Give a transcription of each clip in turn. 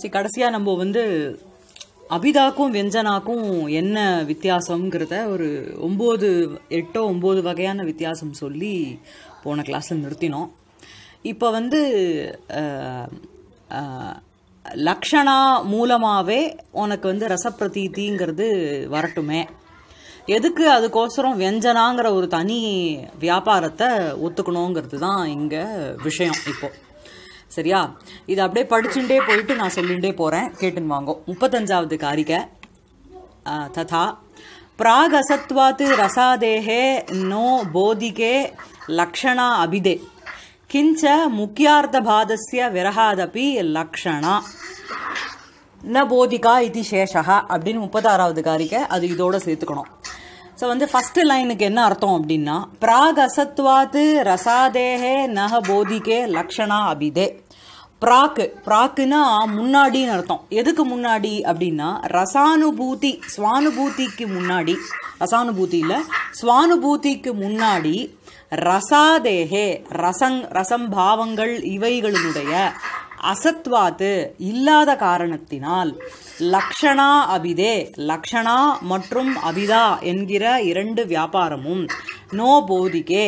சரி கடைசியாக நம்ம வந்து அபிதாக்கும் வெஞ்சனாக்கும் என்ன வித்தியாசங்கிறத ஒரு ஒம்பது எட்டோ ஒம்பது வகையான வித்தியாசம் சொல்லி போன கிளாஸில் நிறுத்தினோம் இப்போ வந்து லக்ஷணா மூலமாகவே உனக்கு வந்து ரசப்பிரதீதிங்கிறது வரட்டுமே எதுக்கு அதுக்கோசரம் வெஞ்சனாங்கிற ஒரு தனி வியாபாரத்தை ஒத்துக்கணுங்கிறது தான் இங்கே விஷயம் இப்போது சரியா இது அப்படியே படிச்சுட்டே போயிட்டு நான் சொல்லிகிட்டே போகிறேன் கேட்டுன்னு வாங்கும் முப்பத்தஞ்சாவது காரிகை ததா அசத்வாத்து ரசாதேகே நோ போதிகே லக்ஷணா அபிதே கிஞ்ச பாதசிய விரகாதபி லக்ஷணா ந போதிகா இது சேஷகா அப்படின்னு முப்பத்தாறாவது காரிக்கை அது இதோடு சேர்த்துக்கணும் ஸோ வந்து ஃபஸ்ட்டு லைனுக்கு என்ன அர்த்தம் அப்படின்னா பிராக் அசத்வாத்து ரசாதேகே நக போதிகே லக்ஷணா அபிதே பிராக்கு பிராக்குன்னா முன்னாடின்னு அர்த்தம் எதுக்கு முன்னாடி அப்படின்னா ரசானுபூதி சுவானுபூதிக்கு முன்னாடி ரசானுபூதி இல்லை சுவானுபூதிக்கு முன்னாடி ரசாதேகே ரசங் ரசம் பாவங்கள் இவைகளினுடைய அசத்வாத்து இல்லாத காரணத்தினால் லக்ஷணா அபிதே லக்ஷணா மற்றும் அபிதா என்கிற இரண்டு வியாபாரமும் நோ போதிகே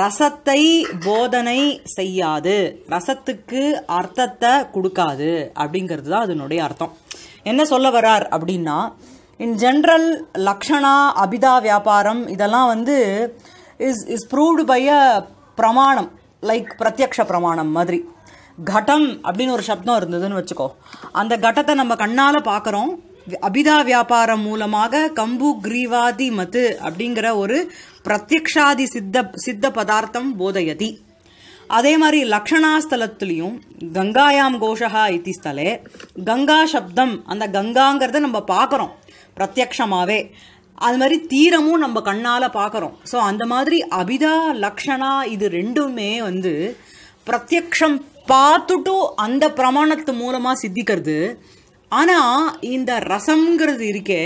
ரசத்தை போதனை செய்யாது ரசத்துக்கு அர்த்தத்தை கொடுக்காது அப்படிங்கிறது தான் அதனுடைய அர்த்தம் என்ன சொல்ல வரார் அப்படின்னா இன் ஜென்ரல் லக்ஷணா அபிதா வியாபாரம் இதெல்லாம் வந்து is is proved by a பிரமாணம் லைக் பிரத்யக்ஷ பிரமாணம் மாதிரி கட்டம் அப்படின்னு ஒரு சப்தம் இருந்ததுன்னு வச்சுக்கோ அந்த கட்டத்தை நம்ம கண்ணால் பார்க்குறோம் அபிதா வியாபாரம் மூலமாக கம்பு கிரீவாதி மது அப்படிங்கிற ஒரு பிரத்யக்ஷாதி சித்த சித்த பதார்த்தம் போதயதி அதே மாதிரி லக்ஷணாஸ்தலத்துலையும் கங்காயாம் கோஷகா இத்தி ஸ்தலே கங்கா சப்தம் அந்த கங்காங்கிறத நம்ம பார்க்குறோம் பிரத்யக்ஷமாகவே அது மாதிரி தீரமும் நம்ம கண்ணால் பார்க்குறோம் ஸோ அந்த மாதிரி அபிதா லக்ஷணா இது ரெண்டுமே வந்து பிரத்யக்ஷம் பார்த்துட்டும் அந்த பிரமாணத்து மூலமாக சித்திக்கிறது ஆனால் இந்த ரசம்ங்கிறது இருக்கே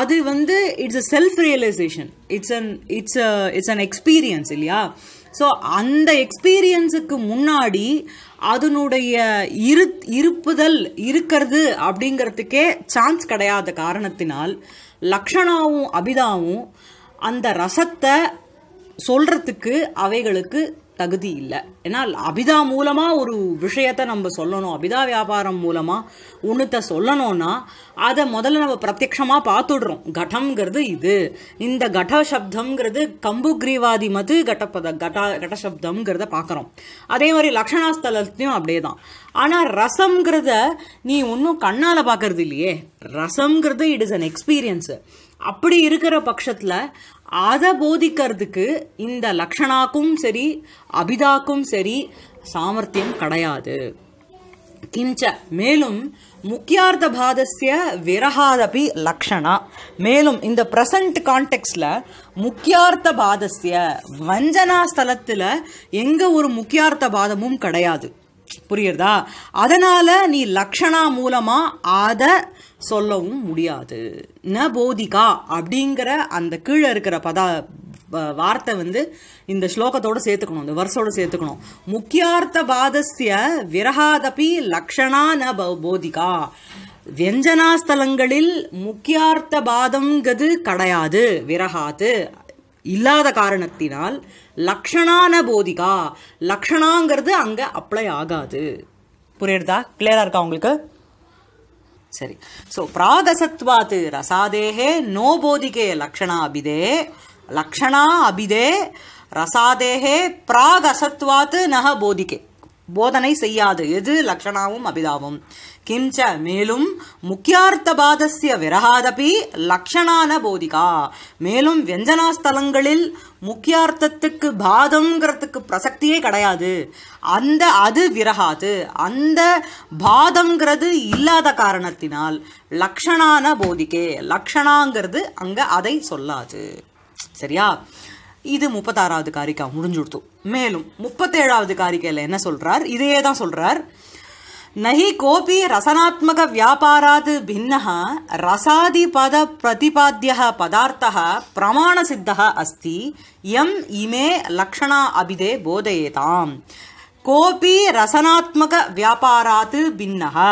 அது வந்து it's a self realisation it's an it's a it's an experience இல்லையா ஸோ அந்த எக்ஸ்பீரியன்ஸுக்கு முன்னாடி அதனுடைய இரு இருப்புதல் இருக்கிறது அப்படிங்கிறதுக்கே சான்ஸ் கிடையாத காரணத்தினால் லக்ஷணாவும் அபிதாவும் அந்த ரசத்தை சொல்கிறதுக்கு அவைகளுக்கு தகுதி இல்லை ஏன்னா அபிதா மூலமாக ஒரு விஷயத்தை நம்ம சொல்லணும் அபிதா வியாபாரம் மூலமாக ஒன்றுத்தை சொல்லணும்னா அதை முதல்ல நம்ம பிரத்யமாக பார்த்துடுறோம் கடம்ங்கிறது இது இந்த கட சப்தம்ங்கிறது கம்பு கிரீவாதி மது கட்டப்பத கட கடசப்தம்ங்கிறத பார்க்குறோம் அதே மாதிரி லக்ஷணாஸ்தலத்தையும் அப்படியே தான் ஆனால் ரசம்ங்கிறத நீ ஒன்றும் கண்ணால் பார்க்கறது இல்லையே ரசம்ங்கிறது இட் இஸ் அன் எக்ஸ்பீரியன்ஸு அப்படி இருக்கிற பட்சத்தில் அதை போதிக்கிறதுக்கு இந்த லக்ஷணாக்கும் சரி அபிதாக்கும் சரி சாமர்த்தியம் கிடையாது கிஞ்ச மேலும் முக்கியார்த்த பாதசிய விரகாதபி லக்ஷணா மேலும் இந்த ப்ரெசண்ட் கான்டெக்ஸ்டில் முக்கியார்த்த பாதசிய வஞ்சனா ஸ்தலத்தில் எங்கே ஒரு முக்கியார்த்த பாதமும் கிடையாது புரியுறதா அதனால் நீ லக்ஷணா மூலமாக அதை சொல்லவும் முடியாது ந போதிகா அப்படிங்கிற அந்த கீழே இருக்கிற பதா வார்த்தை வந்து இந்த ஸ்லோகத்தோடு சேர்த்துக்கணும் இந்த வருஷோடு சேர்த்துக்கணும் முக்கியார்த்த பாதஸ்ய விரகாதபி லக்ஷணா ந போதிகா வியஞ்சனாஸ்தலங்களில் முக்கியார்த்த பாதங்கிறது கிடையாது விரகாது இல்லாத காரணத்தினால் லக்ஷணான போதிகா லக்ஷணாங்கிறது அங்கே அப்ளை ஆகாது புரியுறதா கிளியராக இருக்கா உங்களுக்கு சரி ஸோ பிராதசத்வாத்து ரசாதேகே நோபோதிகே லக்ஷணா அபிதே லக்ஷணா அபிதே ரசாதேகே பிராகசத்வாத்து நக போதிகே போதனை செய்யாது எது லக்ஷணாவும் அபிதாவும் கிம்ச மேலும் முக்கியார்த்தபாதசிய விரகாதபி லக்ஷணான போதிகா மேலும் வெஞ்சனாஸ்தலங்களில் முக்கியார்த்தத்துக்கு பாதங்கிறதுக்கு பிரசக்தியே கிடையாது அந்த அது விரகாது அந்த பாதங்கிறது இல்லாத காரணத்தினால் லக்ஷணான போதிக்கே லக்ஷணாங்கிறது அங்கே அதை சொல்லாது சரியா இது முப்பத்தாறாவது காரிக்கா முடிஞ்சுடுத்து மேலும் முப்பத்தேழாவது காரிக்கையில் என்ன சொல்கிறார் இதையே தான் சொல்கிறார் நகி கோபி ரசனாத்மக வியாபாராது ரசாதி பத ரசாதிபத பதார்த்தா பிரமாண சித்தா அஸ்தி எம் இமே லக்ஷணா அபிதே போதையேதாம் கோபி ரசனாத்மக வியாபாராது பின்னக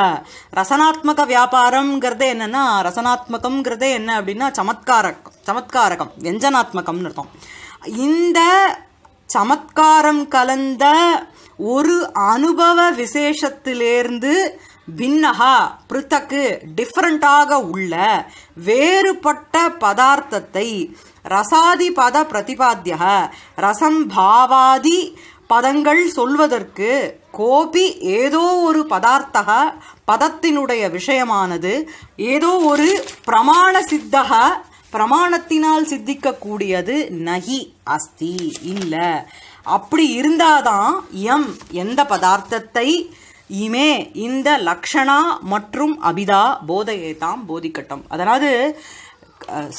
ரசனாத்மக வியாபாரம்ங்கிறது என்னென்னா ரசனாத்மகம்ங்கிறது என்ன அப்படின்னா சமத்காரக் சமத்காரகம் வெஞ்சனாத்மகம்னு இருக்கும் இந்த சமத்காரம் கலந்த ஒரு அனுபவ விசேஷத்திலேருந்து பின்னகா பிருத்தக்கு டிஃப்ரெண்ட்டாக உள்ள வேறுபட்ட பதார்த்தத்தை ரசாதி பத பிரதிபாத்திய ரசம் பாவாதி பதங்கள் சொல்வதற்கு கோபி ஏதோ ஒரு பதார்த்தக பதத்தினுடைய விஷயமானது ஏதோ ஒரு பிரமாண சித்தக பிரமாணத்தினால் சித்திக்கக்கூடியது நகி அஸ்தி இல்லை அப்படி இருந்தாதான் எம் எந்த பதார்த்தத்தை இமே இந்த லக்ஷணா மற்றும் அபிதா போதையை தாம் போதிக்கட்டும் அதாவது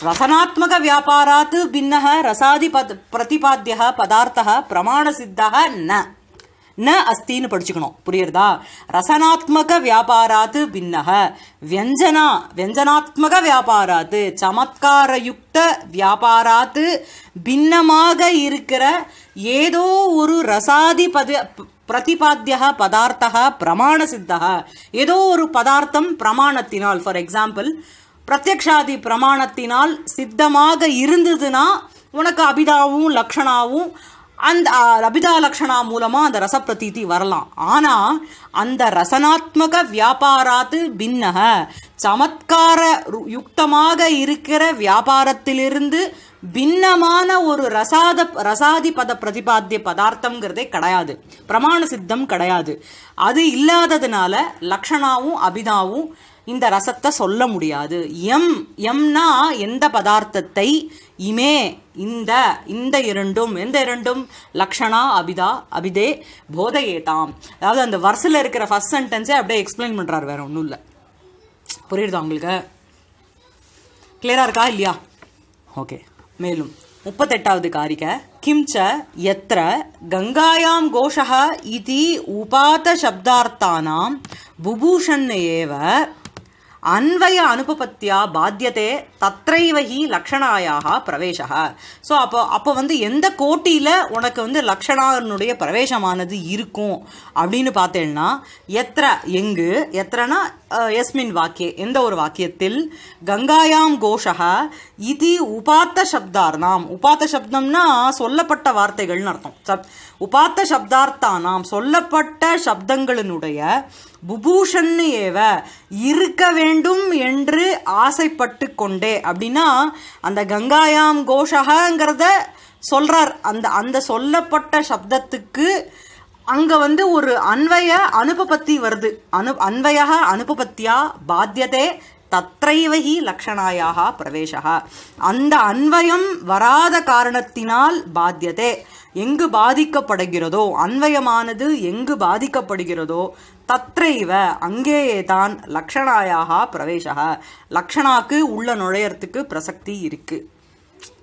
ரசனாத்மக வியாபாராத்து பின்னக ரசாதி பத் பிரதிபாத்திய பதார்த்தக பிரமாண சித்தக ந ந அஸ்தின்னு படிச்சுக்கணும் புரியுறதா ரசனாத்மக வியாபாராத்து பின்னக வியஞ்சனா வியஞ்சனாத்மக வியாபாராத்து சமத்காரயுக்த வியாபாராத்து பின்னமாக இருக்கிற ஏதோ ஒரு ரசாதி பத பிரதிபாத்தியா பதார்த்தா பிரமாண சித்தா ஏதோ ஒரு பதார்த்தம் பிரமாணத்தினால் ஃபார் எக்ஸாம்பிள் பிரத்யக்ஷாதி பிரமாணத்தினால் சித்தமாக இருந்ததுன்னா உனக்கு அபிதாவும் லக்ஷணாவும் அந்த அபிதா லக்ஷணா மூலமாக அந்த ரசப்பிரதீதி வரலாம் ஆனால் அந்த ரசனாத்மக வியாபாராத்து பின்னக சமத்கார யுக்தமாக இருக்கிற வியாபாரத்திலிருந்து பின்னமான ஒரு ரசாத ரசாதி பத பிரதிபாத்திய பதார்த்தங்கிறதே கிடையாது பிரமாண சித்தம் கிடையாது அது இல்லாததுனால லக்ஷணாவும் அபிதாவும் இந்த ரசத்தை சொல்ல முடியாது எம் எம்னா எந்த பதார்த்தத்தை இமே இந்த இந்த இரண்டும் எந்த இரண்டும் லக்ஷணா அபிதா அபிதே போதையேதாம் அதாவது அந்த வருஷில் இருக்கிற ஃபஸ்ட் சென்டென்ஸே அப்படியே எக்ஸ்பிளைன் பண்ணுறாரு வேற ஒன்றும் இல்லை புரியுதா உங்களுக்கு கிளியராக இருக்கா இல்லையா ஓகே மேலும் முப்பத்தெட்டாவது காரிக்க கிம்ச்ச எத்திர கங்காயாம் கோஷக இது உபாத்த சப்தார்த்தானாம் புபூஷன் ஏவ அன்வய அனுபபத்தியா பாத்தியதே தத்ரைவகி லக்ஷணாயாக பிரவேசா ஸோ அப்போ அப்போ வந்து எந்த கோட்டியில் உனக்கு வந்து லக்ஷணானுடைய பிரவேசமானது இருக்கும் அப்படின்னு பார்த்தேன்னா எத்திர எங்கு எத்திரனா எஸ்மின் வாக்கிய எந்த ஒரு வாக்கியத்தில் கங்காயாம் கோஷகா இது உபாத்த சப்தார்னாம் உபாத்த சப்தம்னா சொல்லப்பட்ட வார்த்தைகள்னு அர்த்தம் சப் உபாத்த சப்தார்த்தானாம் சொல்லப்பட்ட சப்தங்களினுடைய புபூஷன்னு ஏவ இருக்க வேண்டும் என்று ஆசைப்பட்டு கொண்டே அப்படின்னா அந்த கங்காயாம் கோஷகாங்கிறத சொல்கிறார் அந்த அந்த சொல்லப்பட்ட சப்தத்துக்கு அங்கே வந்து ஒரு அன்வய அனுபபத்தி வருது அனு அன்வய அனுபபத்தியா பாத்தியதே தத்ரைவகி லக்ஷணாயாக பிரவேசா அந்த அன்வயம் வராத காரணத்தினால் பாத்தியதே எங்கு பாதிக்கப்படுகிறதோ அன்வயமானது எங்கு பாதிக்கப்படுகிறதோ தத்ரைவ அங்கேயே தான் லக்ஷணாயாக பிரவேசக லக்ஷணாக்கு உள்ள நுழையறதுக்கு பிரசக்தி இருக்கு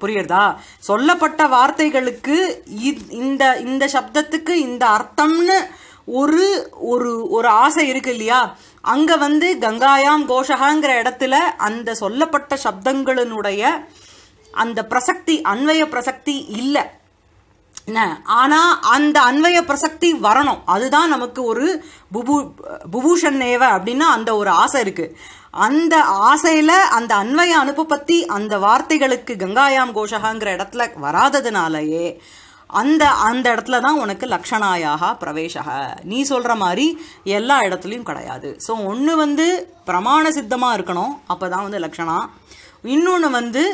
புரியுறதா சொல்லப்பட்ட வார்த்தைகளுக்கு இந்த இந்த சப்தத்துக்கு இந்த அர்த்தம்னு ஒரு ஒரு ஒரு ஆசை இருக்கு இல்லையா அங்க வந்து கங்காயாம் கோஷகாங்கிற இடத்துல அந்த சொல்லப்பட்ட சப்தங்களினுடைய அந்த பிரசக்தி அன்வய பிரசக்தி இல்லை என்ன ஆனால் அந்த அன்வய பிரசக்தி வரணும் அதுதான் நமக்கு ஒரு புபு புபூஷன் நேவ அப்படின்னா அந்த ஒரு ஆசை இருக்குது அந்த ஆசையில் அந்த அன்வய பற்றி அந்த வார்த்தைகளுக்கு கங்காயாம் கோஷகாங்கிற இடத்துல வராததுனாலயே அந்த அந்த இடத்துல தான் உனக்கு லக்ஷணாயாக பிரவேசக நீ சொல்கிற மாதிரி எல்லா இடத்துலையும் கிடையாது ஸோ ஒன்று வந்து பிரமாண சித்தமாக இருக்கணும் அப்போ தான் வந்து லக்ஷணா இன்னொன்று வந்து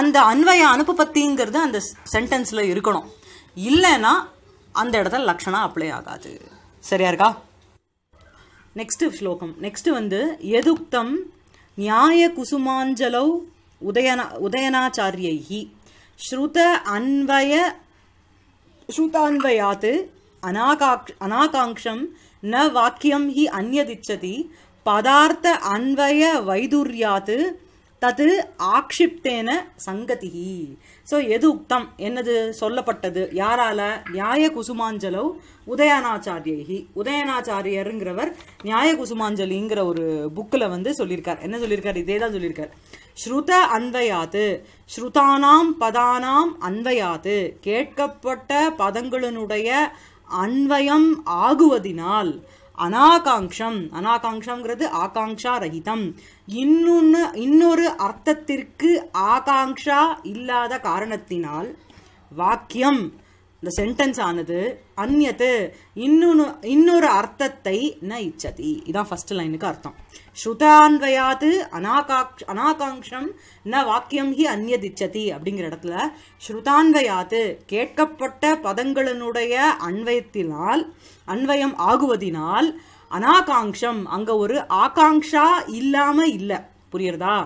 அந்த அன்வய பத்திங்கிறது அந்த சென்டென்ஸில் இருக்கணும் இல்லைன்னா அந்த இடத்துல லக்ஷணம் அப்ளை ஆகாது சரியா இருக்கா நெக்ஸ்ட்டு ஸ்லோகம் நெக்ஸ்ட்டு வந்து எதுக்தம் நியாய குசுமாஞ்சலௌ உதயனா உதயனாச்சாரியைஹி ஸ்ருத அன்வய ஸ்ருதான்வயாத்து அநாகாங்கம் ந வாக்கியம் ஹி அந்யதிச்சதி பதார்த்த அன்வய வைதுர்யாத்து தது ஆக்ஷிப்தேன சங்கதி ஸோ எது உக்தம் என்னது சொல்லப்பட்டது யாரால நியாய குசுமாஞ்சலவ் உதயநாச்சாரியகி உதயநாச்சாரியருங்கிறவர் நியாய குசுமாஞ்சலிங்கிற ஒரு புக்கில் வந்து சொல்லியிருக்கார் என்ன சொல்லியிருக்கார் இதே தான் சொல்லியிருக்கார் ஸ்ருத அன்வயாது ஸ்ருதானாம் பதானாம் அன்வயாது கேட்கப்பட்ட பதங்களினுடைய அன்வயம் ஆகுவதினால் அனாகாங்ஷம் அனாகாங்ஷங்கிறது ஆகாங்ஷா ரஹிதம் இன்னொன்று இன்னொரு அர்த்தத்திற்கு ஆகாங்ஷா இல்லாத காரணத்தினால் வாக்கியம் இந்த சென்டென்ஸ் ஆனது அந்நியத்து இன்னொன்று இன்னொரு அர்த்தத்தை ந இச்சதி இதான் ஃபஸ்ட் லைனுக்கு அர்த்தம் ஸ்ருதான்வயாத்து அனாகாக்ஷ் அனாகாங்ஷம் ந வாக்கியம் ஹி அந்நத் இச்சதி அப்படிங்கிற இடத்துல ஸ்ருதான்வயாது கேட்கப்பட்ட பதங்களினுடைய அன்வயத்தினால் அன்வயம் ஆகுவதினால் அனாகாங்ஷம் அங்கே ஒரு ஆகாங்ஷா இல்லாமல் இல்லை புரியுறதா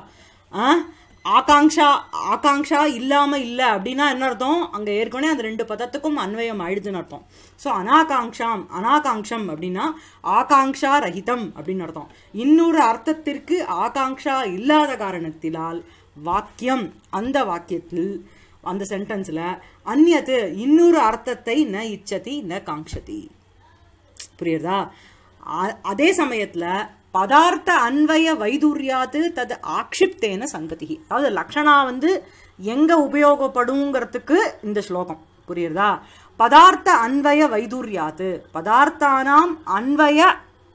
ஆகாங்ஷா ஆகாங்ஷா இல்லாமல் இல்லை அப்படின்னா என்ன அர்த்தம் அங்கே ஏற்கனவே அந்த ரெண்டு பதத்துக்கும் அன்வயம் ஆயிடுதுன்னு அர்த்தம் ஸோ அனாகாங்ஷாம் அனாகாங்ஷம் அப்படின்னா ஆகாங்ஷா ரஹிதம் அப்படின்னு அர்த்தம் இன்னொரு அர்த்தத்திற்கு ஆகாங்ஷா இல்லாத காரணத்தினால் வாக்கியம் அந்த வாக்கியத்தில் அந்த சென்டென்ஸில் அந்நியத்து இன்னொரு அர்த்தத்தை ந இச்சதி ந காங்ஷதி புரியுறதா அதே சமயத்தில் பதார்த்த அன்வய வைதுர்யாது தது ஆக்ஷிப்தேன சங்கதி அதாவது லக்ஷணா வந்து எங்கே உபயோகப்படுங்கிறதுக்கு இந்த ஸ்லோகம் புரியுறதா பதார்த்த அன்வய வைதுர்யாது பதார்த்தானாம் அன்வய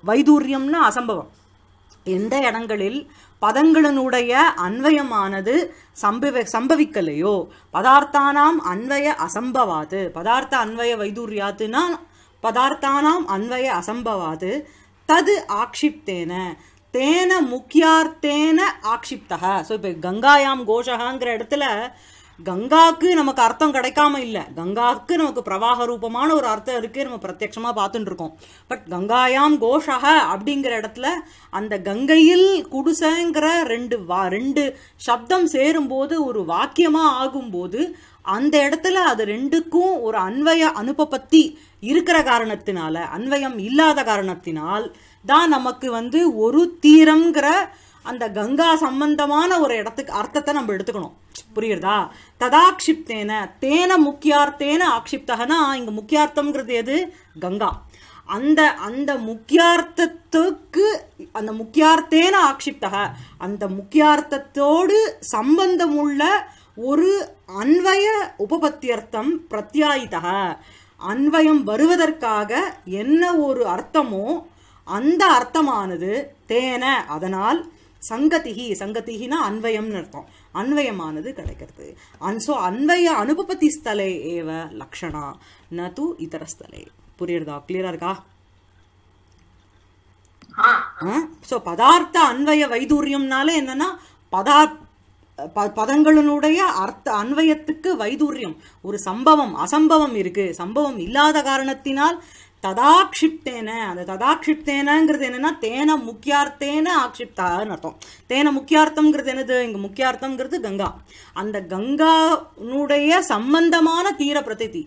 வைதூரியம்னு அசம்பவம் எந்த இடங்களில் பதங்களினுடைய அன்வயமானது சம்பவ சம்பவிக்கலையோ பதார்த்தானாம் அன்வய அசம்பவாது பதார்த்த அன்வய வைதூரியாத்துனா பதார்த்தானாம் அன்வய அசம்பவாது தது ஆக்ஷிப்தேன தேன முக்கியார்த்தேன ஆக்ஷிப்தக ஸோ இப்போ கங்காயாம் கோஷகாங்கிற இடத்துல கங்காக்கு நமக்கு அர்த்தம் கிடைக்காம இல்லை கங்காவுக்கு நமக்கு பிரவாக ரூபமான ஒரு அர்த்தம் இருக்கு நம்ம பிரத்யட்சமாக பார்த்துட்டு இருக்கோம் பட் கங்காயாம் கோஷக அப்படிங்கிற இடத்துல அந்த கங்கையில் குடிசைங்கிற ரெண்டு வா ரெண்டு சப்தம் சேரும்போது ஒரு வாக்கியமாக ஆகும்போது அந்த இடத்துல அது ரெண்டுக்கும் ஒரு அன்வய அனுபபத்தி இருக்கிற காரணத்தினால அன்வயம் இல்லாத காரணத்தினால் தான் நமக்கு வந்து ஒரு தீரங்கிற அந்த கங்கா சம்பந்தமான ஒரு இடத்துக்கு அர்த்தத்தை நம்ம எடுத்துக்கணும் புரியுறதா ததாக்ஷிப்தேன தேன முக்கியார்த்தேன ஆக்ஷிப்தகனா இங்க முக்கியார்த்தம்ங்கிறது எது கங்கா அந்த அந்த முக்கியார்த்தத்துக்கு அந்த முக்கியார்த்தேன ஆக்ஷிப்தக அந்த முக்கியார்த்தத்தோடு சம்பந்தமுள்ள ஒரு அன்வய உபபத்தியர்த்தம் பிரத்யாயித்தக அன்வயம் வருவதற்காக என்ன ஒரு அர்த்தமோ அந்த அர்த்தமானது தேன அதனால் சங்கத்திகி சங்கத்திகினா அன்வயம்னு அர்த்தம் அன்வயமானது கிடைக்கிறது அன் ஸோ அன்வய அனுபபத்தி ஸ்தலே ஏவ லக்ஷணா ந தூ இதர ஸ்தலே புரியுறதா கிளியரா இருக்கா ஸோ பதார்த்த அன்வய வைதூரியம்னாலே என்னன்னா பதார் ப அர்த்த அன்வயத்துக்கு வைதூரியம் ஒரு சம்பவம் அசம்பவம் இருக்கு சம்பவம் இல்லாத காரணத்தினால் ததாக்ஷிப்தேன அந்த ததாக்ஷிப்தேனங்கிறது என்னன்னா தேன முக்கியார்த்தேன ஆக்ஷிப்தான்னு அர்த்தம் தேன முக்கியார்த்தம்ங்கிறது என்னது இங்க முக்கியார்த்தம்ங்கிறது கங்கா அந்த கங்கானுடைய சம்பந்தமான தீர பிரதி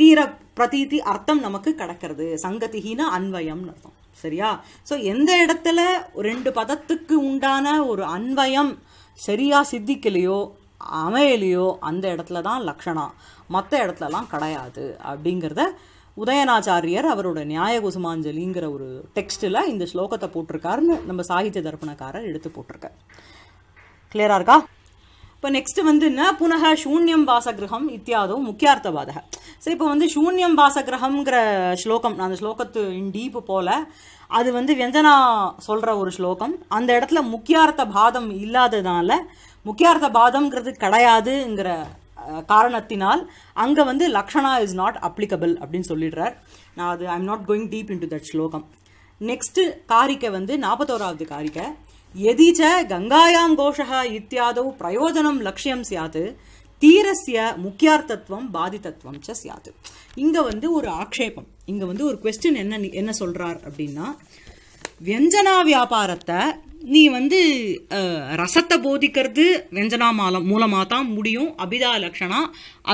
தீர பிரதீதி அர்த்தம் நமக்கு கிடக்கிறது சங்கதிகின அன்வயம்னு அர்த்தம் சரியா ஸோ எந்த இடத்துல ரெண்டு பதத்துக்கு உண்டான ஒரு அன்வயம் சரியாக சித்திக்கலையோ அமையலையோ அந்த இடத்துல தான் லக்ஷணம் மற்ற இடத்துலலாம் கிடையாது அப்படிங்கிறத உதயநாச்சாரியர் அவரோட நியாய குசுமாஞ்சலிங்கிற ஒரு டெக்ஸ்ட்டில் இந்த ஸ்லோகத்தை போட்டிருக்காருன்னு நம்ம சாகித்ய தர்ப்பணக்காரர் எடுத்து போட்டிருக்கார் கிளியராக இருக்கா இப்போ நெக்ஸ்ட் வந்து என்ன புனக சூன்யம் வாசகிரகம் இத்தியாதோ முக்கியார்த்தவாதக ஸோ இப்போ வந்து சூன்யம் வாசகிரகம்ங்கிற ஸ்லோகம் அந்த ஸ்லோகத்து இன் டீப்பு போல் அது வந்து வெஞ்சனா சொல்கிற ஒரு ஸ்லோகம் அந்த இடத்துல முக்கியார்த்த பாதம் இல்லாததுனால முக்கியார்த்த பாதம்ங்கிறது கிடையாதுங்கிற காரணத்தினால் அங்கே வந்து லக்ஷனா இஸ் நாட் அப்ளிகபிள் அப்படின்னு சொல்லிடுறார் நான் அது I am not going deep into that ஸ்லோகம் நெக்ஸ்ட்டு காரிக்கை வந்து நாற்பத்தோராவது காரிக்கை எதிச்ச கங்காயாம் கோஷா இத்தியாதோ பிரயோஜனம் லட்சியம் சியாது தீரஸ்ய முக்கியார்த்தத்துவம் பாதித்தத்துவம் ச சியாது இங்கே வந்து ஒரு ஆக்ஷேபம் இங்கே வந்து ஒரு கொஸ்டின் என்ன என்ன சொல்கிறார் அப்படின்னா வியஞ்சனா வியாபாரத்தை நீ வந்து ரசத்தை போதிக்கிறது வெஞ்சனா மாலம் மூலமாக தான் முடியும் அபிதா லக்ஷணா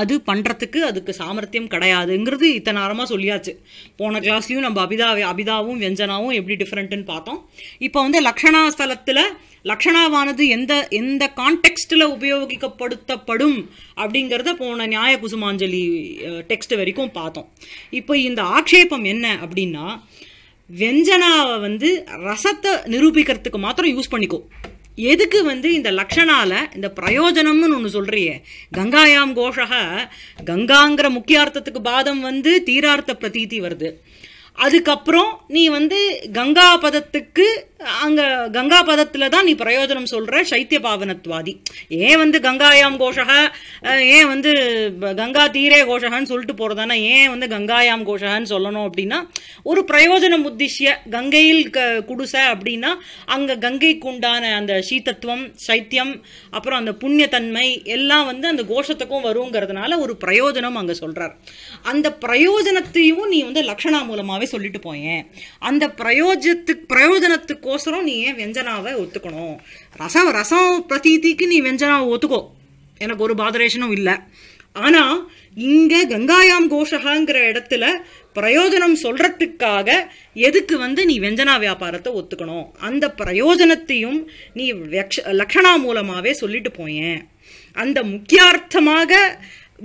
அது பண்ணுறதுக்கு அதுக்கு சாமர்த்தியம் கிடையாதுங்கிறது இத்தனை நேரமாக சொல்லியாச்சு போன கிளாஸ்லையும் நம்ம அபிதா அபிதாவும் வெஞ்சனாவும் எப்படி டிஃப்ரெண்ட்டுன்னு பார்த்தோம் இப்போ வந்து லக்ஷணா ஸ்தலத்தில் லக்ஷணாவானது எந்த எந்த கான்டெக்ஸ்டில் உபயோகிக்கப்படுத்தப்படும் அப்படிங்கிறத போன நியாய குசுமாஞ்சலி டெக்ஸ்ட் வரைக்கும் பார்த்தோம் இப்போ இந்த ஆக்ஷேபம் என்ன அப்படின்னா வெஞ்சனாவை வந்து ரசத்தை நிரூபிக்கிறதுக்கு மாத்திரம் யூஸ் பண்ணிக்கோ எதுக்கு வந்து இந்த லக்ஷணால இந்த பிரயோஜனம்னு ஒன்று சொல்கிறியே கங்காயாம் கோஷக கங்காங்கிற முக்கியார்த்தத்துக்கு பாதம் வந்து தீரார்த்த பிரதீதி வருது அதுக்கப்புறம் நீ வந்து கங்கா பதத்துக்கு அங்கே கங்கா பதத்தில் தான் நீ பிரயோஜனம் சொல்கிற சைத்திய பாவனத்வாதி ஏன் வந்து கங்காயாம் கோஷக ஏன் வந்து கங்கா தீரே கோஷகன்னு சொல்லிட்டு போகிறதானா ஏன் வந்து கங்காயாம் கோஷகன்னு சொல்லணும் அப்படின்னா ஒரு பிரயோஜனம் உத்திஷ்ய கங்கையில் க குடிசை அப்படின்னா அங்கே கங்கைக்கு உண்டான அந்த சீத்தத்துவம் சைத்தியம் அப்புறம் அந்த புண்ணியத்தன்மை எல்லாம் வந்து அந்த கோஷத்துக்கும் வருங்கிறதுனால ஒரு பிரயோஜனம் அங்கே சொல்கிறார் அந்த பிரயோஜனத்தையும் நீ வந்து லக்ஷணா மூலமாகவே சொல்லிட்டு போயேன் அந்த பிரயோஜத்துக்கு பிரயோஜனத்துக்கு கோசரம் நீ ஏன் வெஞ்சனாவை ஒத்துக்கணும் ரசம் ரசம் பிரதீதிக்கு நீ வெஞ்சனாவை ஒத்துக்கோ எனக்கு ஒரு பாதரேஷனும் இல்லை ஆனால் இங்கே கங்காயாம் கோஷகாங்கிற இடத்துல பிரயோஜனம் சொல்கிறதுக்காக எதுக்கு வந்து நீ வெஞ்சனா வியாபாரத்தை ஒத்துக்கணும் அந்த பிரயோஜனத்தையும் நீ லக்ஷணா மூலமாகவே சொல்லிட்டு போயேன் அந்த முக்கியார்த்தமாக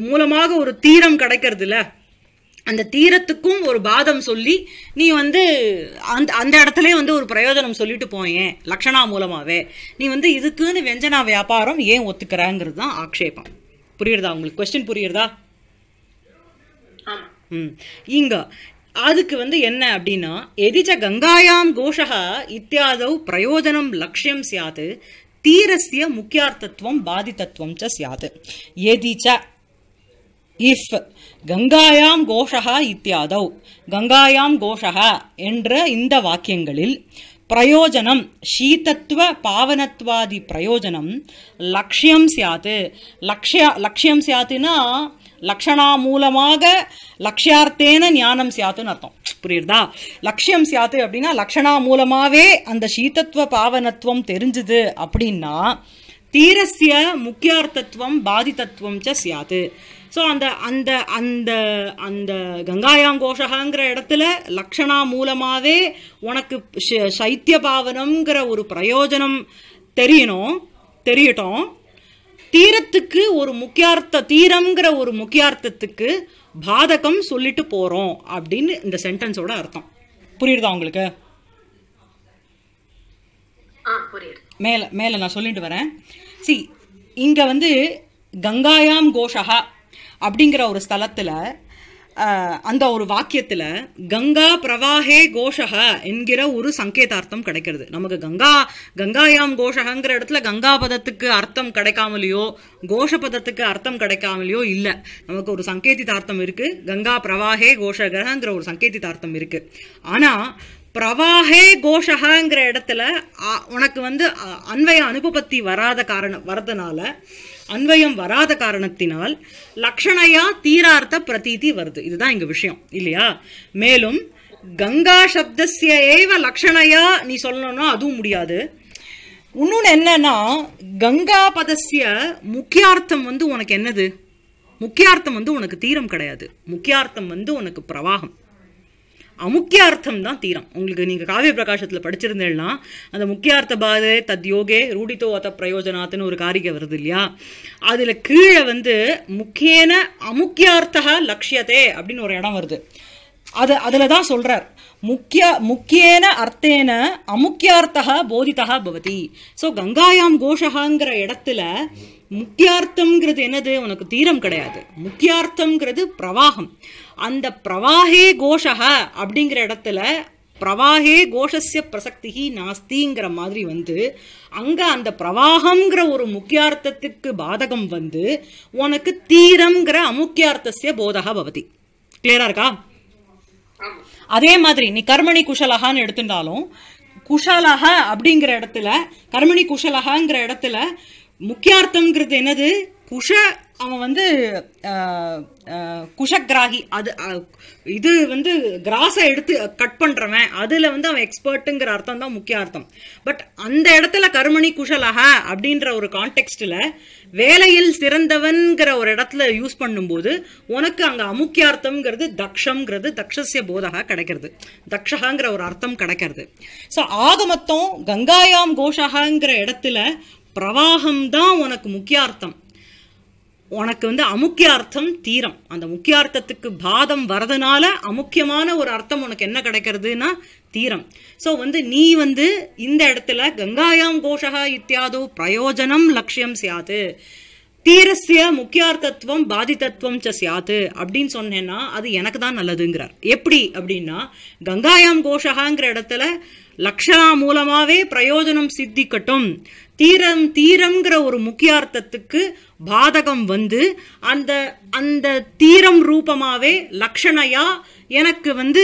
மூலமாக ஒரு தீரம் கிடைக்கிறதுல அந்த தீரத்துக்கும் ஒரு பாதம் சொல்லி நீ வந்து அந்த அந்த இடத்துல வந்து ஒரு பிரயோஜனம் சொல்லிட்டு போயேன் லக்ஷணா மூலமாகவே நீ வந்து இதுக்குன்னு வெஞ்சனா வியாபாரம் ஏன் ஒத்துக்கிறாங்கிறது தான் ஆக்ஷேபம் புரியுறதா உங்களுக்கு கொஸ்டின் புரியுறதா ம் அதுக்கு வந்து என்ன அப்படின்னா எதிச்ச கங்காயாம் கோஷகா இத்தியாதௌ பிரயோஜனம் லட்சியம் சியாது தீரஸ்ய முக்கியார்த்தத்துவம் பாதித்தத்துவம் ச சியாது எதிச்ச இஃப் கங்காயாம் கோஷகா இத்தியாதவ் கங்காயாம் கோஷகா என்ற இந்த வாக்கியங்களில் பிரயோஜனம் ஷீதத்துவ பாவனத்வாதி பிரயோஜனம் லக்ஷியம் சியாத்து லக்ஷியா லக்ஷியம் சியாத்துனா லக்ஷணா மூலமாக லக்ஷார்த்தேன ஞானம் சியாத்துன்னு அர்த்தம் புரியுறதா லட்சியம் சியாத்து அப்படின்னா லக்ஷணா மூலமாகவே அந்த சீதத்துவ பாவனத்துவம் தெரிஞ்சுது அப்படின்னா தீரஸ்ய முக்கியார்த்தத்துவம் பாதித்தத்துவம் ச ஸோ அந்த அந்த அந்த அந்த கங்காயாம் கோஷகாங்கிற இடத்துல லக்ஷணா மூலமாகவே உனக்கு சைத்திய பாவனம்ங்கிற ஒரு பிரயோஜனம் தெரியணும் தெரியட்டும் தீரத்துக்கு ஒரு முக்கியார்த்த தீரம்ங்கிற ஒரு முக்கியார்த்தத்துக்கு பாதகம் சொல்லிட்டு போகிறோம் அப்படின்னு இந்த சென்டென்ஸோட அர்த்தம் புரியுதா உங்களுக்கு மேலே மேலே நான் சொல்லிட்டு வரேன் சி இங்கே வந்து கங்காயாம் கோஷகா அப்படிங்கிற ஒரு ஸ்தலத்தில் அந்த ஒரு வாக்கியத்தில் கங்கா பிரவாஹே கோஷக என்கிற ஒரு சங்கேதார்த்தம் கிடைக்கிறது நமக்கு கங்கா கங்காயாம் கோஷகங்கிற இடத்துல கங்கா பதத்துக்கு அர்த்தம் கிடைக்காமலையோ கோஷ பதத்துக்கு அர்த்தம் கிடைக்காமலையோ இல்லை நமக்கு ஒரு சங்கேதித்தார்த்தம் இருக்குது கங்கா பிரவாகே கோஷகங்கிற ஒரு சங்கேதித்தார்த்தம் இருக்குது ஆனால் பிரவாகே கோஷகங்கிற இடத்துல உனக்கு வந்து அன்வய அனுபவத்தி வராத காரணம் வரதுனால அன்வயம் வராத காரணத்தினால் லக்ஷணையா தீரார்த்த பிரதீதி வருது இதுதான் இங்க விஷயம் இல்லையா மேலும் கங்கா சப்தசிய ஏவ லக்ஷணையா நீ சொல்லணும்னா அதுவும் முடியாது இன்னொன்று என்னன்னா கங்கா பதசிய முக்கியார்த்தம் வந்து உனக்கு என்னது முக்கியார்த்தம் வந்து உனக்கு தீரம் கிடையாது முக்கியார்த்தம் வந்து உனக்கு பிரவாகம் அமுக்கியார்த்தம் தான் தீரம் உங்களுக்கு நீங்கள் காவிய பிரகாஷத்தில் படிச்சிருந்தேன்னா அந்த முக்கியார்த்த பாதே தத் யோகே ரூடித்தோ அத்த பிரயோஜனாத்துன்னு ஒரு காரிகை வருது இல்லையா அதில் கீழே வந்து முக்கியன அமுக்கியார்த்தா லட்சியத்தே அப்படின்னு ஒரு இடம் வருது அது அதில் தான் சொல்கிறார் முக்கிய முக்கியன அர்த்தேன அமுக்கியார்த்தா போதிதா பவதி ஸோ கங்காயாம் கோஷகாங்கிற இடத்துல முக்கியார்த்தம்ங்கிறது என்னது உனக்கு தீரம் கிடையாது முக்கியார்த்தம்ங்கிறது பிரவாகம் அந்த பிரவாகே கோஷக அப்படிங்கிற இடத்துல பிரவாகே கோஷஸ்ய பிரசக்தி நாஸ்திங்கிற மாதிரி வந்து அங்கே அந்த பிரவாகம்ங்கிற ஒரு முக்கியார்த்தத்துக்கு பாதகம் வந்து உனக்கு தீரம்ங்கிற அமுக்கியார்த்தசிய போதகா பவதி கிளியராக இருக்கா அதே மாதிரி நீ கர்மணி குஷலகான்னு எடுத்திருந்தாலும் குஷாலகா அப்படிங்கிற இடத்துல கர்மணி குஷலகாங்கிற இடத்துல முக்கியார்த்தம்ங்கிறது என்னது குஷ அவன் வந்து குஷக்ராகி அது இது வந்து கிராஸை எடுத்து கட் பண்ணுறவன் அதில் வந்து அவன் எக்ஸ்பர்ட்டுங்கிற அர்த்தம் தான் முக்கிய அர்த்தம் பட் அந்த இடத்துல கருமணி குஷலக அப்படின்ற ஒரு கான்டெக்ஸ்டில் வேலையில் சிறந்தவன்கிற ஒரு இடத்துல யூஸ் பண்ணும்போது உனக்கு அங்கே அமுக்கியார்த்தம்ங்கிறது தக்ஷங்கிறது தக்ஷசிய போதகா கிடைக்கிறது தக்ஷகாங்கிற ஒரு அர்த்தம் கிடைக்கிறது ஸோ ஆகமத்தம் கங்காயாம் கோஷகாங்கிற இடத்துல பிரவாகம் தான் உனக்கு முக்கிய அர்த்தம் உனக்கு வந்து அமுக்கிய அர்த்தம் தீரம் அந்த முக்கிய அர்த்தத்துக்கு பாதம் வரதுனால அமுக்கியமான ஒரு அர்த்தம் உனக்கு என்ன கிடைக்கிறதுனா தீரம் ஸோ வந்து நீ வந்து இந்த இடத்துல கங்காயாம் கோஷகா இத்தியாதோ பிரயோஜனம் லட்சியம் சியாது தீரஸ்ய முக்கியார்த்தத்துவம் பாதித்தத்துவம் சியாது அப்படின்னு சொன்னேன்னா அது எனக்கு தான் நல்லதுங்கிறார் எப்படி அப்படின்னா கங்காயாம் கோஷகாங்கிற இடத்துல லக்ஷணா மூலமாகவே பிரயோஜனம் சித்திக்கட்டும் தீரம் தீரங்கிற ஒரு முக்கியார்த்தத்துக்கு பாதகம் வந்து அந்த அந்த தீரம் ரூபமாகவே லக்ஷணையா எனக்கு வந்து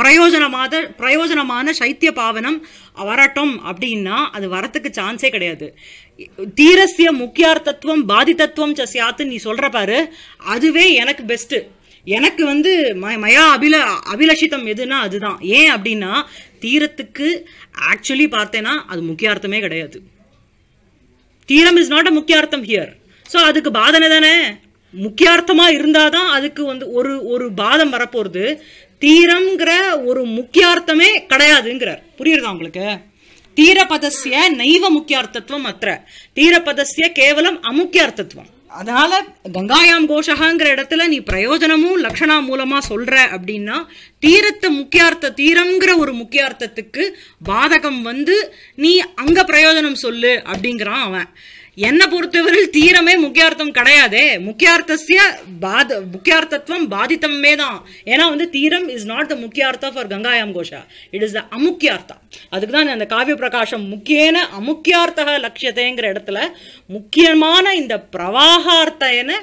பிரயோஜனமாத பிரயோஜனமான சைத்திய பாவனம் வரட்டும் அப்படின்னா அது வரத்துக்கு சான்ஸே கிடையாது தீரஸ்ய முக்கியார்த்தத்துவம் பாதித்தத்துவம் சாத்து நீ சொல்கிற பாரு அதுவே எனக்கு பெஸ்ட்டு எனக்கு வந்து மயா அபில அபிலஷித்தம் எதுனா அதுதான் ஏன் அப்படின்னா தீரத்துக்கு ஆக்சுவலி பார்த்தேன்னா அது முக்கியார்த்தமே கிடையாது தீரம் இஸ் நாட் அ அர்த்தம் ஹியர் ஸோ அதுக்கு பாதனை தானே முக்கியார்த்தமாக இருந்தால் தான் அதுக்கு வந்து ஒரு ஒரு பாதம் வரப்போகிறது தீரம்ங்கிற ஒரு முக்கியார்த்தமே கிடையாதுங்கிறார் புரியுறதா உங்களுக்கு தீரபதசிய நைவ அர்த்தத்துவம் அத்த தீரபதசிய கேவலம் அமுக்கியார்த்தத்துவம் அதனால் கங்காயாம் கோஷகாங்கிற இடத்துல நீ பிரயோஜனமும் லக்ஷணா மூலமாக சொல்கிற அப்படின்னா தீரத்தை முக்கியார்த்த தீரங்கிற ஒரு முக்கியார்த்தத்துக்கு பாதகம் வந்து நீ அங்கே பிரயோஜனம் சொல்லு அப்படிங்கிறான் அவன் என்னை பொறுத்தவரையில் தீரமே முக்கியார்த்தம் கிடையாது முக்கியார்த்தசிய பாத முக்கியார்த்தத்துவம் பாதித்தமே தான் ஏன்னா வந்து தீரம் இஸ் நாட் த அர்த்தம் ஃபார் கங்காயாம் கோஷா இட் இஸ் த அமுக்கியார்த்தம் அதுக்கு தான் அந்த காவிய பிரகாஷம் முக்கியன அமுக்கியார்த்தக லட்சியத்தைங்கிற இடத்துல முக்கியமான இந்த பிரவாகார்த்தன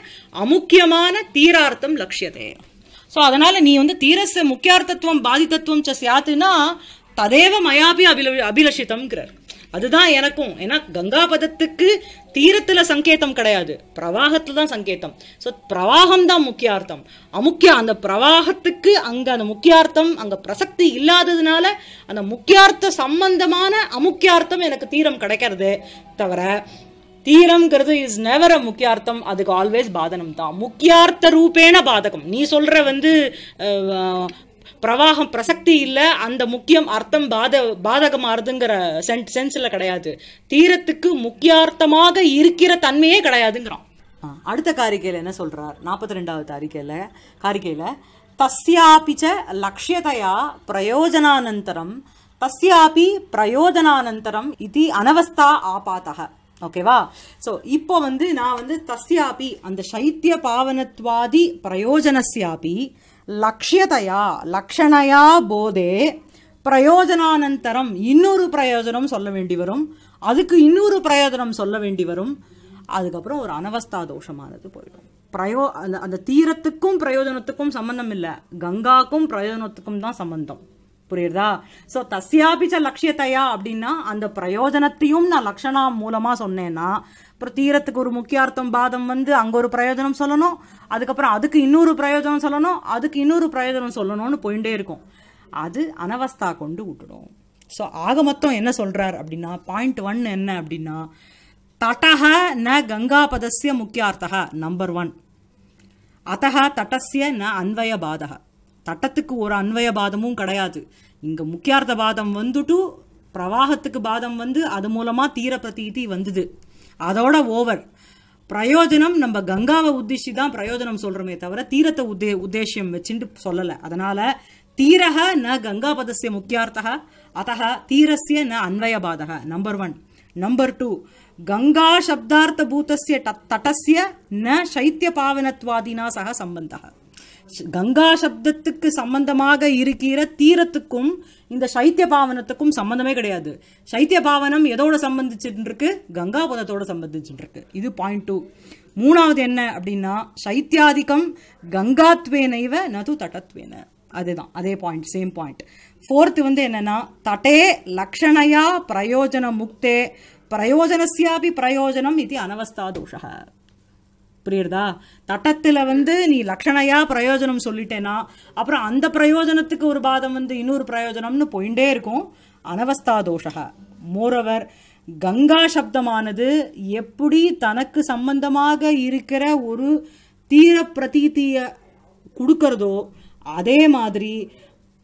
அமுக்கியமான தீரார்த்தம் லட்சியத்தை ஸோ அதனால் நீ வந்து தீரச முக்கியார்த்தத்துவம் பாதித்தத்துவம் சாத்துன்னா ததேவ மயாபி அபில அபிலஷித்தம்ங்கிறார் அதுதான் எனக்கும் ஏன்னா கங்கா பதத்துக்கு தீரத்தில் சங்கேதம் கிடையாது பிரவாகத்தில் தான் சங்கேதம் ஸோ பிரவாகம் தான் முக்கியார்த்தம் அமுக்கிய அந்த பிரவாகத்துக்கு அங்கே அந்த முக்கியார்த்தம் அங்கே பிரசக்தி இல்லாததுனால அந்த முக்கியார்த்த சம்பந்தமான அமுக்கியார்த்தம் எனக்கு தீரம் கிடைக்கிறது தவிர தீரம்ங்கிறது இஸ் நெவர் அ முக்கியார்த்தம் அதுக்கு ஆல்வேஸ் பாதனம் தான் முக்கியார்த்த ரூபேன பாதகம் நீ சொல்கிற வந்து பிரவாகம் பிரசக்தி இல்லை அந்த முக்கியம் அர்த்தம் பாத பாதகமாறுதுங்கிற சென் சென்ஸில் கிடையாது தீரத்துக்கு முக்கியார்த்தமாக இருக்கிற தன்மையே கிடையாதுங்கிறான் அடுத்த காரிக்கையில் என்ன சொல்கிறார் நாற்பத்தி ரெண்டாவது அறிக்கையில் காரிக்கையில் தஸ்யாபிச்ச லட்சியதையா பிரயோஜனானந்தரம் தஸ்யாபி பிரயோஜனானந்தரம் இது அனவஸ்தா ஆபாத்தக ஓகேவா ஸோ இப்போ வந்து நான் வந்து தஸ்யாபி அந்த சைத்திய பாவனத்வாதி பிரயோஜனஸ்யாபி லக்ஷியதையா லக்ஷணையா போதே பிரயோஜனானந்தரம் இன்னொரு பிரயோஜனம் சொல்ல வேண்டி வரும் அதுக்கு இன்னொரு பிரயோஜனம் சொல்ல வேண்டி வரும் அதுக்கப்புறம் ஒரு அனவஸ்தா தோஷமானது போயிடும் பிரயோ அந்த அந்த தீரத்துக்கும் பிரயோஜனத்துக்கும் சம்மந்தம் இல்லை கங்காக்கும் பிரயோஜனத்துக்கும் தான் சம்மந்தம் புரியுறதா ஸோ தஸ்யாபிச்ச லட்சியத்தையா அப்படின்னா அந்த பிரயோஜனத்தையும் நான் லக்ஷணா மூலமாக சொன்னேன்னா அப்புறம் தீரத்துக்கு ஒரு முக்கியார்த்தம் பாதம் வந்து அங்கே ஒரு பிரயோஜனம் சொல்லணும் அதுக்கப்புறம் அதுக்கு இன்னொரு பிரயோஜனம் சொல்லணும் அதுக்கு இன்னொரு பிரயோஜனம் சொல்லணும்னு போயிட்டே இருக்கும் அது அனவஸ்தா கொண்டு விட்டுடும் ஸோ ஆக மொத்தம் என்ன சொல்கிறார் அப்படின்னா பாயிண்ட் ஒன் என்ன அப்படின்னா தட்டக ந கங்காபதசிய முக்கியார்த்தக நம்பர் ஒன் அத்தக தட்டஸ்ய ந அன்வய பாதகா தட்டத்துக்கு ஒரு அன்வய பாதமும் கிடையாது இங்கே முக்கியார்த்த பாதம் வந்துட்டு பிரவாகத்துக்கு பாதம் வந்து அது மூலமாக தீர பிரதீதி வந்தது அதோட ஓவர் பிரயோஜனம் நம்ம கங்காவை உத்திஷி தான் பிரயோஜனம் சொல்கிறோமே தவிர தீரத்தை உத்தே உத்தேசியம் வச்சுட்டு சொல்லலை அதனால் தீரக ந கங்கா பதசிய முக்கியார்த்தக அத்த தீரஸ்ய ந பாதக number one number two Ganga சப்தார்த்த பூத்தசிய தட்டசிய ந சைத்திய பாவனத்வாதினா சக சம்பந்தம் கங்கா சப்தத்துக்கு சம்பந்தமாக இருக்கிற தீரத்துக்கும் இந்த சைத்திய பாவனத்துக்கும் சம்பந்தமே கிடையாது சைத்திய பாவனம் எதோட சம்பந்திச்சுட்டு இருக்கு கங்கா பதத்தோட சம்பந்திச்சுட்டு இருக்கு இது பாயிண்ட் டூ மூணாவது என்ன அப்படின்னா சைத்தியாதிக்கம் கங்காத்வேனைவ நது தட்டத்வேன அதுதான் அதே பாயிண்ட் சேம் பாயிண்ட் ஃபோர்த்து வந்து என்னன்னா தட்டே லக்ஷணையா பிரயோஜன முக்தே பிரயோஜனஸ்யாபி பிரயோஜனம் இது அனவஸ்தா தோஷ புரியுறதா தட்டத்தில் வந்து நீ லக்ஷணையா பிரயோஜனம் சொல்லிட்டேன்னா அப்புறம் அந்த பிரயோஜனத்துக்கு ஒரு பாதம் வந்து இன்னொரு பிரயோஜனம்னு போயிட்டே இருக்கும் அனவஸ்தா தோஷக மோரவர் கங்கா சப்தமானது எப்படி தனக்கு சம்பந்தமாக இருக்கிற ஒரு தீர பிரதீத்திய கொடுக்கறதோ அதே மாதிரி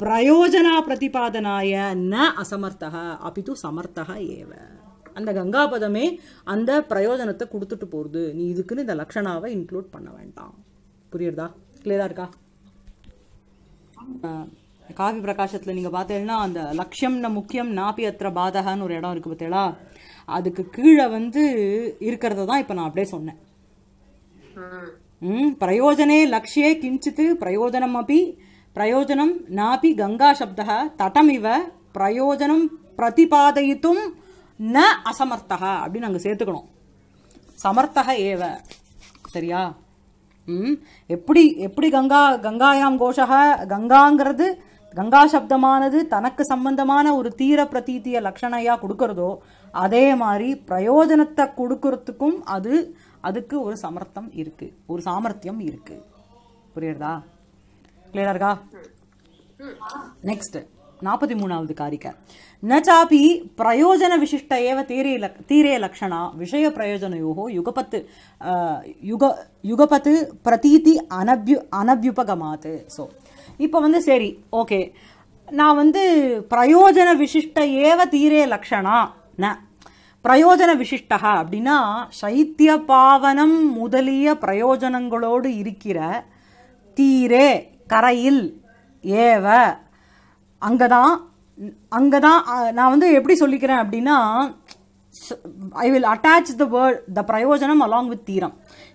பிரயோஜனா பிரதிபாதனாய ந அசமர்த்தக அப்பிது சமர்த்தக ஏவ அந்த கங்காபதமே அந்த பிரயோஜனத்தை கொடுத்துட்டு போகிறது நீ இதுக்குன்னு இந்த லக்ஷணாவை இன்க்ளூட் பண்ண வேண்டாம் புரியுறதா கிளியராக இருக்கா காவி பிரகாசத்தில் நீங்கள் பார்த்தீங்கன்னா அந்த லக்ஷம்ன முக்கியம் நாபி அத்திர பாதகான்னு ஒரு இடம் இருக்குது பார்த்தீங்களா அதுக்கு கீழே வந்து இருக்கிறத தான் இப்போ நான் அப்படியே சொன்னேன் ம் பிரயோஜனே லக்ஷே கிஞ்சித்து பிரயோஜனம் அப்படி பிரயோஜனம் நாபி கங்கா சப்தா தடம் இவ பிரயோஜனம் பிரதிபாதயித்தும் ந அசமர்த்தக அப்படின்னு அங்கே சேர்த்துக்கணும் சமர்த்தக ஏவ சரியா ம் எப்படி எப்படி கங்கா கங்காயாம் கோஷக கங்காங்கிறது கங்கா சப்தமானது தனக்கு சம்பந்தமான ஒரு தீர பிரதீத்திய லக்ஷணையா கொடுக்கறதோ அதே மாதிரி பிரயோஜனத்தை கொடுக்கறதுக்கும் அது அதுக்கு ஒரு சமர்த்தம் இருக்கு ஒரு சாமர்த்தியம் இருக்கு புரியுறதா கிளியரா இருக்கா நெக்ஸ்ட் நாற்பத்தி மூணாவது காரிக்க நச்சாபி பிரயோஜன விசிஷ்ட ஏவ தீரே லக் தீரே லக்ஷணா விஷய பிரயோஜனயோ யுகபத்து யுக யுகபத்து பிரதீதி அனபியு அனபியுபகமாத்து ஸோ இப்போ வந்து சரி ஓகே நான் வந்து பிரயோஜன விசிஷ்ட ஏவ தீரே லக்ஷணா ந பிரயோஜன விசிஷ்டா அப்படின்னா சைத்திய பாவனம் முதலிய பிரயோஜனங்களோடு இருக்கிற தீரே கரையில் ஏவ அங்கே தான் அங்கே தான் நான் வந்து எப்படி சொல்லிக்கிறேன் அப்படின்னா I will attach the word the பிரயோஜனம் அலாங் வித் தீரம்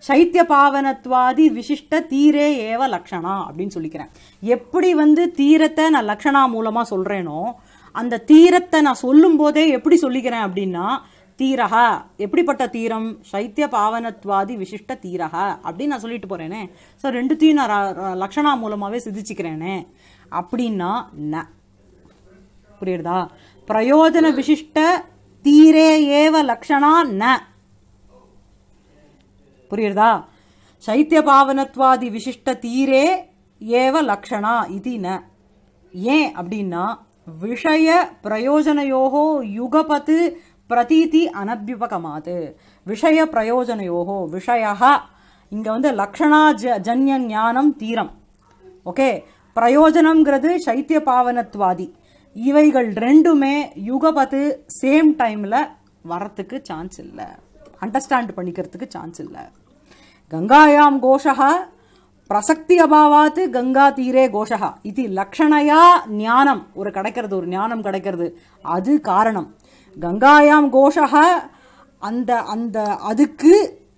சைத்திய பாவனத்வாதி விசிஷ்ட தீரே ஏவ லக்ஷணா அப்படின்னு சொல்லிக்கிறேன் எப்படி வந்து தீரத்தை நான் லக்ஷணா மூலமாக சொல்கிறேனோ அந்த தீரத்தை நான் சொல்லும் போதே எப்படி சொல்லிக்கிறேன் அப்படின்னா தீரகா எப்படிப்பட்ட தீரம் சைத்திய பாவனத்வாதி விசிஷ்ட தீரகா அப்படின்னு நான் சொல்லிட்டு போகிறேனே ஸோ ரெண்டுத்தையும் நான் லக்ஷணா மூலமாகவே சிதிச்சுக்கிறேனே அப்படின்னா புரியுதா பிரயோஜன விசிஷ்ட தீரே ஏவ லக்ஷணா ந புரியுதா சைத்திய பாவனத்வாதி விசிஷ்ட தீரே ஏவ லக்ஷணா இது ந ஏன் அப்படின்னா விஷய பிரயோஜனையோகோ யுகபத்து பிரதீதி அனபியுபகமாது விஷய பிரயோஜனையோகோ விஷயா இங்கே வந்து லக்ஷணா ஜ ஜன்ய ஞானம் தீரம் ஓகே பிரயோஜனங்கிறது சைத்திய பாவனத்வாதி இவைகள் ரெண்டுமே யுகபத்து சேம் டைமில் வரத்துக்கு சான்ஸ் இல்லை அண்டர்ஸ்டாண்ட் பண்ணிக்கிறதுக்கு சான்ஸ் இல்லை கங்காயாம் கோஷகா பிரசக்தி அபாவாத்து கங்கா தீரே கோஷகா இது லக்ஷணையா ஞானம் ஒரு கிடைக்கிறது ஒரு ஞானம் கிடைக்கிறது அது காரணம் கங்காயாம் கோஷகா அந்த அந்த அதுக்கு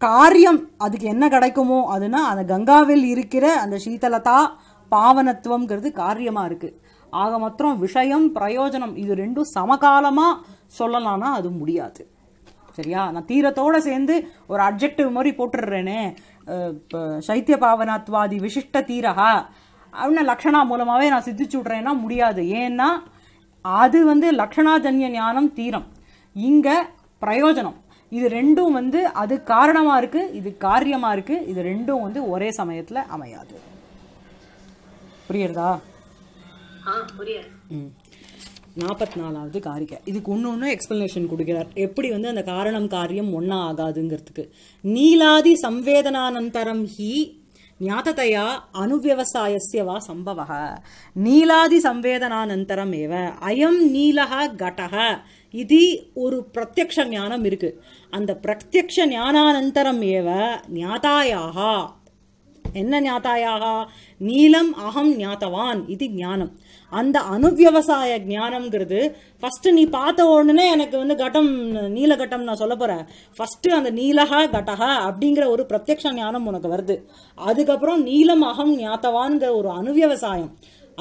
காரியம் அதுக்கு என்ன கிடைக்குமோ அதுனா அந்த கங்காவில் இருக்கிற அந்த சீதலதா பாவனத்துவங்கிறது காரியமாக இருக்குது ஆக மாத்திரம் விஷயம் பிரயோஜனம் இது ரெண்டும் சமகாலமாக சொல்லலாம்னா அது முடியாது சரியா நான் தீரத்தோடு சேர்ந்து ஒரு அப்ஜெக்டிவ் மாதிரி போட்டுடுறேனே இப்போ சைத்திய பாவனாத்வாதி விசிஷ்ட தீரகா அப்படின்னு லக்ஷணா மூலமாகவே நான் சித்திச்சு விட்றேன்னா முடியாது ஏன்னா அது வந்து லக்ஷணாஜன்ய ஞானம் தீரம் இங்கே பிரயோஜனம் இது ரெண்டும் வந்து அது காரணமாக இருக்குது இது காரியமாக இருக்குது இது ரெண்டும் வந்து ஒரே சமயத்தில் அமையாது புரியுறதா நாற்பத்தி நாலாவது காரிக்கை இதுக்கு ஒன்று ஒன்று எக்ஸ்பிளனேஷன் கொடுக்கிறார் எப்படி வந்து அந்த காரணம் காரியம் ஒன்றா ஆகாதுங்கிறதுக்கு நீலாதி சம்வேதனானந்தரம் ஹி ஞாத்ததையா அனுவியவசாயசிய வா சம்பவ நீலாதி சம்வேதனானந்தரம் ஏவ அயம் நீலக கடக இது ஒரு பிரத்யக்ஷ ஞானம் இருக்கு அந்த பிரத்யக்ஷ ஞானானந்தரம் ஏவ ஞாதாயாக என்ன ஞாதாயாக நீலம் அகம் ஞாத்தவான் இது ஞானம் அந்த அணுவியவசாய ஜானம்ங்கிறது ஃபஸ்ட்டு நீ பார்த்த உடனே எனக்கு வந்து கட்டம் நீலகட்டம் நான் சொல்ல போகிறேன் ஃபஸ்ட்டு அந்த நீலகா கட்டகா அப்படிங்கிற ஒரு பிரத்யக்ஷ ஞானம் உனக்கு வருது அதுக்கப்புறம் நீலம் அகம் ஞாத்தவான்ங்கிற ஒரு அணுவியவசாயம்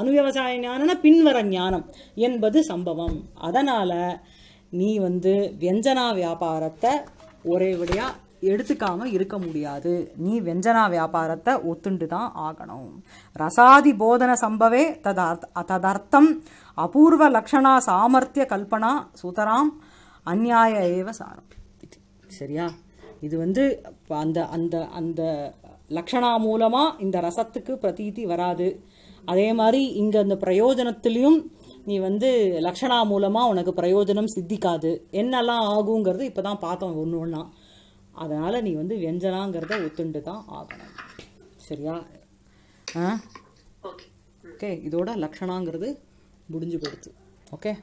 அணுவியவசாய ஞானம்னா பின்வர ஞானம் என்பது சம்பவம் அதனால் நீ வந்து வியஞ்சனா வியாபாரத்தை ஒரே விடையாக எடுத்துக்காமல் இருக்க முடியாது நீ வெஞ்சனா வியாபாரத்தை ஒத்துண்டு தான் ஆகணும் ரசாதி போதன சம்பவே ததார்த்த ததர்த்தம் அபூர்வ லக்ஷணா சாமர்த்திய கல்பனா சுதராம் அந்நியாய ஏவ சாரம் சரியா இது வந்து அந்த அந்த அந்த லக்ஷணா மூலமாக இந்த ரசத்துக்கு பிரதீதி வராது அதே மாதிரி இங்கே அந்த பிரயோஜனத்திலையும் நீ வந்து லக்ஷணா மூலமாக உனக்கு பிரயோஜனம் சித்திக்காது என்னெல்லாம் ஆகுங்கிறது இப்போ தான் பார்த்தோம் ஒன்று ஒன்றா அதனால் நீ வந்து வெஞ்சனாங்கிறத ஒத்துண்டு தான் ஆகணும் சரியா ஆ ஓகே இதோட லக்ஷணாங்கிறது முடிஞ்சு போயிடுச்சு ஓகே